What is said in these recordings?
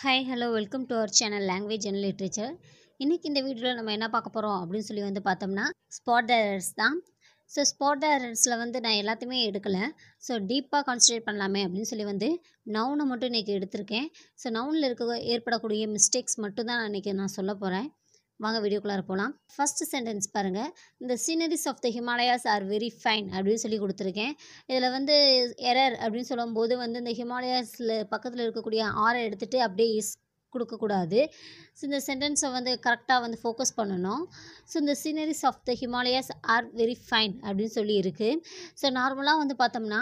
hi hello welcome to our channel language and literature இன்றைக்கி இந்த வீடியோவில் நம்ம என்ன பார்க்க போகிறோம் அப்படின்னு சொல்லி வந்து பார்த்தோம்னா ஸ்பாட் டேரர்ஸ் தான் ஸோ ஸ்பாட் டேரர்ஸில் வந்து நான் எல்லாத்தையுமே எடுக்கலை ஸோ டீப்பாக கான்சன்ட்ரேட் பண்ணலாமே அப்படின்னு சொல்லி வந்து நவுனை மட்டும் இன்றைக்கி எடுத்திருக்கேன் ஸோ நவுனில் இருக்க ஏற்படக்கூடிய மிஸ்டேக்ஸ் மட்டும் தான் நான் இன்றைக்கி நான் சொல்ல போகிறேன் வாங்க வீடியோக்குள்ளார போகலாம் ஃபஸ்ட் சென்டென்ஸ் பாருங்கள் இந்த sceneries of the Himalayas are very fine அப்படின்னு சொல்லி கொடுத்துருக்கேன் இதில் வந்து எரர் அப்படின்னு சொல்லும்போது வந்து இந்த ஹிமாலயாஸில் பக்கத்தில் இருக்கக்கூடிய ஆரை எடுத்துகிட்டு அப்படியே இஸ் கொடுக்கக்கூடாது ஸோ இந்த சென்டென்ஸை வந்து கரெக்டாக வந்து ஃபோக்கஸ் பண்ணணும் ஸோ இந்த sceneries of the Himalayas are very fine அப்படின்னு சொல்லி இருக்குது ஸோ நார்மலாக வந்து பார்த்தோம்னா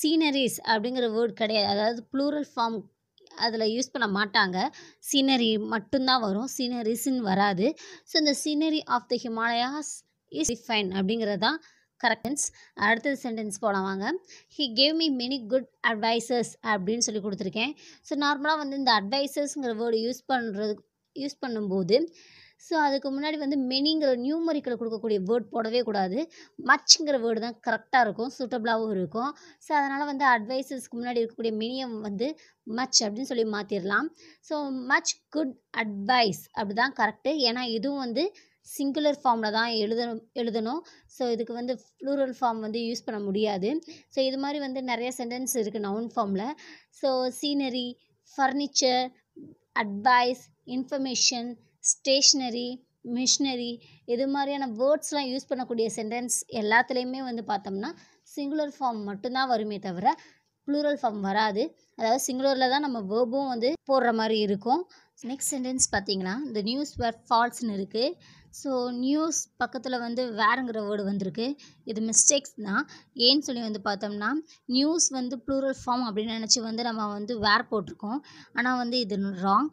சீனரிஸ் அப்படிங்கிற வேர்ட் கிடையாது அதாவது ப்ளூரல் ஃபார்ம் அதில் யூஸ் பண்ண மாட்டாங்க சீனரி மட்டும்தான் வரும் சீனரிஸ்ன்னு வராது ஸோ இந்த scenery of the Himalayas is define அப்படிங்கிறது தான் கரெக்டன்ஸ் அடுத்தது சென்டென்ஸ் போலாம் வாங்க he gave me many good advices அப்படின்னு சொல்லி கொடுத்துருக்கேன் ஸோ நார்மலாக வந்து இந்த அட்வைசஸ்ங்கிற வேர்டு யூஸ் பண்ணுறது யூஸ் பண்ணும்போது ஸோ அதுக்கு முன்னாடி வந்து மெனிங்கிற நியூமரிக்கில் கொடுக்கக்கூடிய வேர்ட் போடவே கூடாது மச்சுங்கிற வேர்டு தான் கரெக்டாக இருக்கும் சூட்டபிளாகவும் இருக்கும் ஸோ அதனால் வந்து அட்வைசஸ்க்கு முன்னாடி இருக்கக்கூடிய மினியம் வந்து மச் அப்படின்னு சொல்லி மாற்றிடலாம் ஸோ மச் குட் அட்வைஸ் அப்படி தான் கரெக்டு ஏன்னா இதுவும் வந்து சிங்குலர் ஃபார்மில் தான் எழுதணும் எழுதணும் ஸோ இதுக்கு வந்து ஃப்ளூரல் ஃபார்ம் வந்து யூஸ் பண்ண முடியாது ஸோ இது மாதிரி வந்து நிறைய சென்டென்ஸ் இருக்குது நவுன் ஃபார்மில் so scenery furniture advice information stationery machinery இது மாதிரியான வேர்ட்ஸ்லாம் யூஸ் பண்ணக்கூடிய சென்டென்ஸ் எல்லாத்துலேயுமே வந்து பார்த்தோம்னா சிங்குலர் ஃபார்ம் மட்டும்தான் வருமே தவிர ப்ளூரல் ஃபார்ம் வராது அதாவது சிங்குலரில் தான் நம்ம வேர்பும் வந்து போடுற மாதிரி இருக்கும் நெக்ஸ்ட் சென்டென்ஸ் பார்த்தீங்கன்னா இந்த நியூஸ் வேர் ஃபால்ஸ்னு இருக்குது ஸோ நியூஸ் பக்கத்தில் வந்து வேறுங்கிற வேர்டு வந்திருக்கு இது மிஸ்டேக்ஸ் தான் ஏன்னு சொல்லி வந்து பார்த்தோம்னா நியூஸ் வந்து ப்ளூரல் ஃபார்ம் அப்படின்னு நினச்சி வந்து நம்ம வந்து வேர் போட்டிருக்கோம் ஆனால் வந்து இது ராங்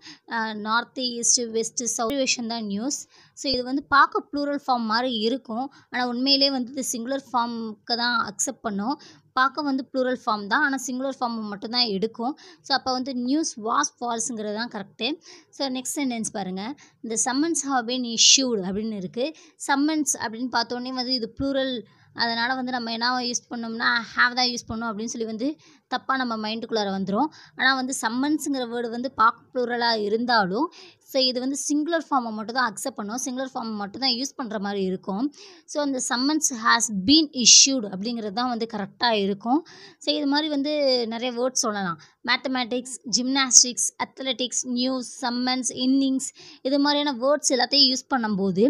நார்த்து ஈஸ்ட்டு வெஸ்ட்டு சவுவேஷன் தான் நியூஸ் ஸோ இது வந்து பார்க்க ப்ளூரல் ஃபார்ம் மாதிரி இருக்கும் ஆனால் உண்மையிலே வந்து இது சிங்குலர் ஃபார்முக்கு தான் அக்செப்ட் பண்ணும் பார்க்க வந்து ப்ளூரல் ஃபார்ம் தான் ஆனால் சிங்குலர் ஃபார்ம் மட்டும்தான் எடுக்கும் ஸோ அப்போ வந்து நியூஸ் வாஸ் ஃபால்ஸுங்கிறது தான் கரெக்டு ஸோ நெக்ஸ்ட் சென்டென்ஸ் பாருங்கள் இந்த சம்மன்ஸ் ஹாவ் பின் இஷ்யூட் அப்படின்னு இருக்குது சம்மன்ஸ் அப்படின்னு பார்த்தோன்னே வந்து இது ப்ளூரல் அதனால் வந்து நம்ம என்ன யூஸ் பண்ணோம்னா ஹாவ் தான் யூஸ் பண்ணோம் அப்படின்னு சொல்லி வந்து தப்பாக நம்ம மைண்டுக்குள்ளார வந்துடும் ஆனால் வந்து சம்மன்ஸுங்கிற வேர்டு வந்து பாக் ப்ளூரலாக இருந்தாலும் ஸோ இது வந்து சிங்குலர் ஃபார்மை மட்டும் தான் அக்செப்ட் பண்ணுவோம் சிங்குலர் ஃபார்ம் மட்டும் தான் யூஸ் பண்ணுற மாதிரி இருக்கும் ஸோ அந்த சம்மன்ஸ் ஹாஸ் பீன் இஷ்யூடு அப்படிங்கிறது தான் வந்து கரெக்டாக இருக்கும் ஸோ இது மாதிரி வந்து நிறைய வேர்ட்ஸ் சொல்லலாம் mathematics gymnastics athletics news summons innings இது மாதிரியான வேர்ட்ஸ் எல்லாத்தையும் யூஸ் பண்ணும்போது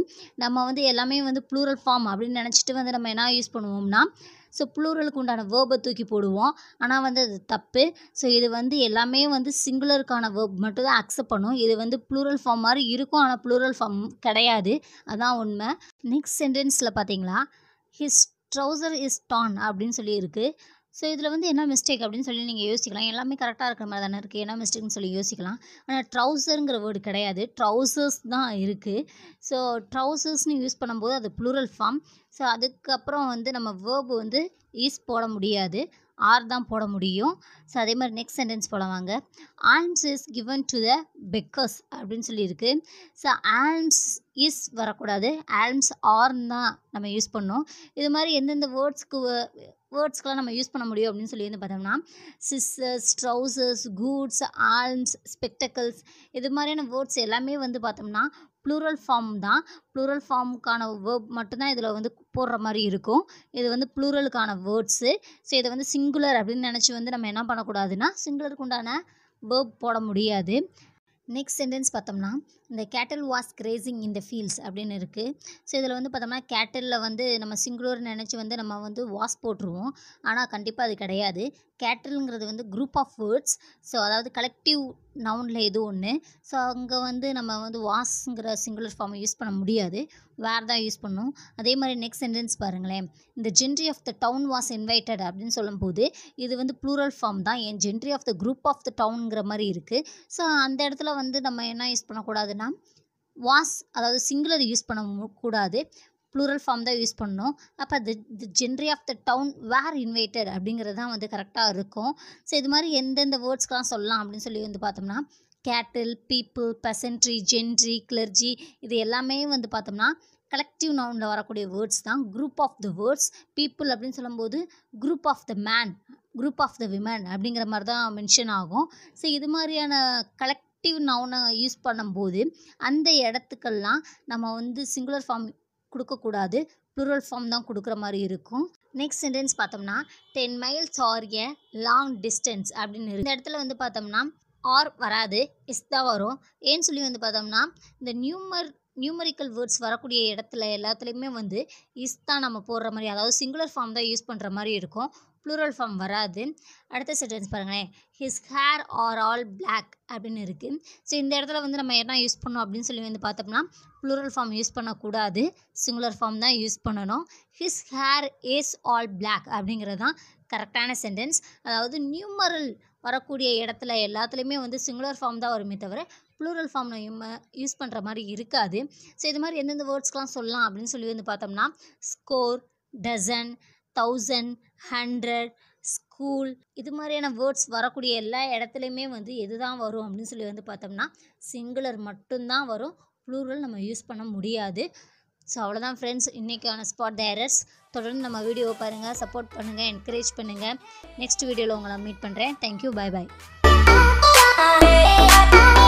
நம்ம வந்து எல்லாமே வந்து ப்ளூரல் ஃபார்ம் அப்படின்னு நினச்சிட்டு வந்து நம்ம என்ன யூஸ் பண்ணுவோம்னா ஸோ ப்ளூரலுக்கு உண்டான வேர்பை தூக்கி போடுவோம் ஆனால் வந்து அது தப்பு ஸோ இது வந்து எல்லாமே வந்து சிங்குலருக்கான வேர்ப் மட்டும் தான் அக்செப்ட் பண்ணும் இது வந்து ப்ளூரல் ஃபார்ம் மாதிரி இருக்கும் ஆனால் ப்ளூரல் ஃபார்ம் கிடையாது அதான் உண்மை நெக்ஸ்ட் சென்டென்ஸில் பார்த்தீங்களா ஹிஸ் ட்ரௌசர் இஸ் டான் அப்படின்னு சொல்லியிருக்கு ஸோ இதில் வந்து என்ன மிஸ்டேக் அப்படின்னு சொல்லி நீங்கள் யோசிக்கலாம் எல்லாமே கரெக்டாக இருக்கிற மாதிரி தானே இருக்குது என்ன மிஸ்டேக்னு சொல்லி யோசிக்கலாம் ஆனால் ட்ரௌசருங்கிற வேர்டு கிடையாது ட்ரௌசர்ஸ் தான் இருக்குது ஸோ ட்ரௌசர்ஸ்னு யூஸ் பண்ணும்போது அது ப்ளூரல் ஃபார்ம் ஸோ அதுக்கப்புறம் வந்து நம்ம வேர்பு வந்து ஈஸ் போட முடியாது ஆர் தான் போட முடியும் ஸோ அதே மாதிரி நெக்ஸ்ட் சென்டென்ஸ் போடவாங்க alms is given to the beggars அப்படின்னு சொல்லியிருக்கு ஸோ ஆல்ம்ஸ் இஸ் வரக்கூடாது ஆல்ம்ஸ் ஆர்ன்னு தான் நம்ம யூஸ் பண்ணோம் இது மாதிரி எந்தெந்த வேர்ட்ஸ்க்கு வேர்ட்ஸ்க்கெலாம் நம்ம யூஸ் பண்ண முடியும் அப்படின்னு சொல்லி வந்து பார்த்தோம்னா சிஸ்ஸஸ் ட்ரௌசர்ஸ் கூட்ஸ் ஆல்ம்ஸ் ஸ்பெக்டக்கல்ஸ் இது மாதிரியான வேர்ட்ஸ் எல்லாமே வந்து பார்த்தோம்னா ப்ளூரல் ஃபார்ம் தான் ப்ளூரல் ஃபார்முக்கான வேர்ப் மட்டும்தான் இதில் வந்து போடுற மாதிரி இருக்கும் இது வந்து ப்ளூரலுக்கான வேர்ட்ஸு ஸோ இதை வந்து சிங்குலர் அப்படின்னு நினச்சி வந்து நம்ம என்ன பண்ணக்கூடாதுன்னா சிங்குலருக்கு உண்டான வேர்ப் போட முடியாது நெக்ஸ்ட் சென்டென்ஸ் பார்த்தோம்னா இந்த கேட்டல் வாஸ் கிரேசிங் இந்த ஃபீல்ட்ஸ் அப்படின்னு இருக்குது ஸோ இதில் வந்து பார்த்தோம்னா கேட்டலில் வந்து நம்ம சிங்குலர் நினச்சி வந்து நம்ம வந்து வாஸ் போட்டுருவோம் ஆனால் கண்டிப்பாக அது கிடையாது கேட்டலுங்கிறது வந்து குரூப் ஆஃப் வேர்ட்ஸ் ஸோ அதாவது கலெக்டிவ் நவுனில் எதுவும் ஒன்று ஸோ அங்கே வந்து நம்ம வந்து வாஸ்ங்கிற சிங்குலர் ஃபார்மை யூஸ் பண்ண முடியாது வேறு தான் யூஸ் பண்ணும் அதே மாதிரி நெக்ஸ்ட் சென்டென்ஸ் பாருங்களேன் இந்த gentry of the town was invited அப்படின்னு சொல்லும்போது இது வந்து ப்ளூரல் ஃபார்ம் தான் என் gentry of the group of the டவுனுங்கிற மாதிரி இருக்குது ஸோ அந்த இடத்துல வந்து நம்ம என்ன யூஸ் பண்ணக்கூடாது அப்படின்னா வாஸ் அதாவது சிங்குலர் யூஸ் பண்ண கூடாது ப்ளூரல் ஃபார்ம் தான் யூஸ் பண்ணணும் அப்போ the the gentry of the town were invited அப்படிங்கிறது தான் வந்து கரெக்டாக இருக்கும் ஸோ இது மாதிரி எந்தெந்த வேர்ட்ஸ்க்கெலாம் சொல்லலாம் அப்படின்னு சொல்லி வந்து பார்த்தோம்னா கேட்டில் பீப்புள் பெசன்ட்ரி ஜென்ட்ரி கிளர்ஜி இது எல்லாமே வந்து பார்த்தோம்னா கலெக்டிவ் நவுனில் வரக்கூடிய வேர்ட்ஸ் தான் group of the words people அப்படின்னு சொல்லும்போது group of the men group of the women அப்படிங்கிற மாதிரி தான் மென்ஷன் ஆகும் ஸோ இது மாதிரியான கலெக்ட் ஆக்டிவ் நவுனை யூஸ் பண்ணும்போது அந்த இடத்துக்கெல்லாம் நம்ம வந்து சிங்குலர் ஃபார்ம் கொடுக்கக்கூடாது ப்ளூரல் ஃபார்ம் தான் கொடுக்குற மாதிரி இருக்கும் நெக்ஸ்ட் சென்டென்ஸ் பார்த்தோம்னா ten miles are a long distance அப்படின்னு இந்த இடத்துல வந்து பார்த்தோம்னா ஆர் வராது இஸ் தான் வரும் ஏன்னு சொல்லி வந்து பார்த்தோம்னா இந்த நியூமர் நியூமரிக்கல் வேர்ட்ஸ் வரக்கூடிய இடத்துல எல்லாத்துலேயுமே வந்து இஸ் தான் நம்ம போடுற மாதிரி அதாவது சிங்குலர் ஃபார்ம் தான் யூஸ் பண்ணுற மாதிரி இருக்கும் ப்ளூரல் ஃபார்ம் வராது அடுத்த சென்டென்ஸ் பாருங்களேன் his hair are all black அப்படின்னு இருக்குது ஸோ இந்த இடத்துல வந்து நம்ம என்ன யூஸ் பண்ணோம் அப்படின்னு சொல்லி வந்து பார்த்தோம்னா ப்ளூரல் ஃபார்ம் யூஸ் பண்ணக்கூடாது சிங்குலர் ஃபார்ம் தான் யூஸ் பண்ணணும் his hair is all black அப்படிங்கிறது தான் கரெக்டான சென்டென்ஸ் அதாவது நியூமரல் வரக்கூடிய இடத்துல எல்லாத்துலேயுமே வந்து சிங்குலர் ஃபார்ம் தான் வருமே தவிர ப்ளூரல் நம்ம யூஸ் பண்ணுற மாதிரி இருக்காது ஸோ இது மாதிரி எந்தெந்த வேர்ட்ஸ்க்கெலாம் சொல்லலாம் அப்படின்னு சொல்லி வந்து பார்த்தோம்னா score dozen thousand hundred school இது மாதிரியான வேர்ட்ஸ் வரக்கூடிய எல்லா இடத்துலையுமே வந்து எது தான் வரும் அப்படின்னு சொல்லி வந்து பார்த்தோம்னா சிங்குலர் மட்டும்தான் வரும் ப்ளூரல் நம்ம யூஸ் பண்ண முடியாது ஸோ அவ்வளோதான் ஃப்ரெண்ட்ஸ் இன்றைக்கான ஸ்பாட் த தொடர்ந்து நம்ம வீடியோவை பாருங்கள் சப்போர்ட் பண்ணுங்கள் என்கரேஜ் பண்ணுங்கள் நெக்ஸ்ட் வீடியோவில் உங்களை மீட் பண்ணுறேன் தேங்க்யூ பாய் பாய்